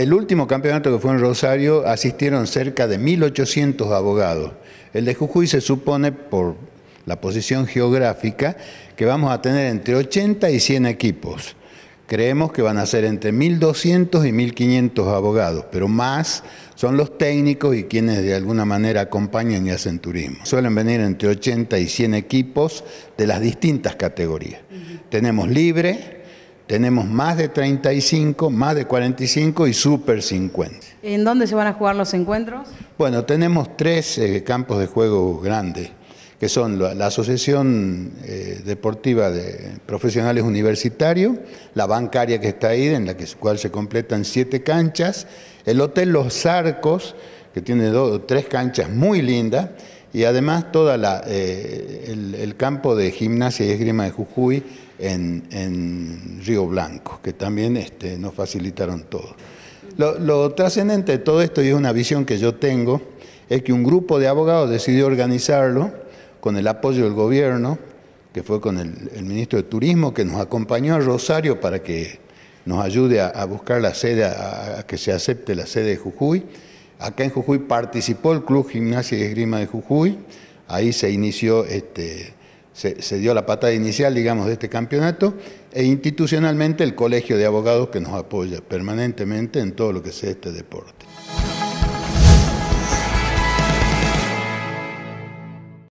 El último campeonato que fue en Rosario asistieron cerca de 1.800 abogados. El de Jujuy se supone, por la posición geográfica, que vamos a tener entre 80 y 100 equipos. Creemos que van a ser entre 1.200 y 1.500 abogados, pero más son los técnicos y quienes de alguna manera acompañan y hacen turismo. Suelen venir entre 80 y 100 equipos de las distintas categorías. Tenemos libre, tenemos más de 35, más de 45 y super 50. ¿En dónde se van a jugar los encuentros? Bueno, tenemos tres eh, campos de juego grandes, que son la, Asociación eh, Deportiva de Profesionales Universitarios, la bancaria que está ahí, en la que, cual se completan siete canchas, el Hotel Los Arcos, que tiene dos, tres canchas muy lindas, y además todo eh, el, campo de gimnasia y esgrima de Jujuy en, Río Blanco, que también este, nos facilitaron todo. Lo, trascendente de todo esto, y es una visión que yo tengo, es que un grupo de abogados decidió organizarlo con el apoyo del gobierno, que fue con el, ministro de Turismo, que nos acompañó a Rosario para que nos ayude a, buscar la sede, a, que se acepte la sede de Jujuy. Acá en Jujuy participó el Club Gimnasia y Esgrima de Jujuy, ahí se inició, este, se, dio la patada inicial, digamos, de este campeonato, e institucionalmente el Colegio de Abogados que nos apoya permanentemente en todo lo que sea este deporte.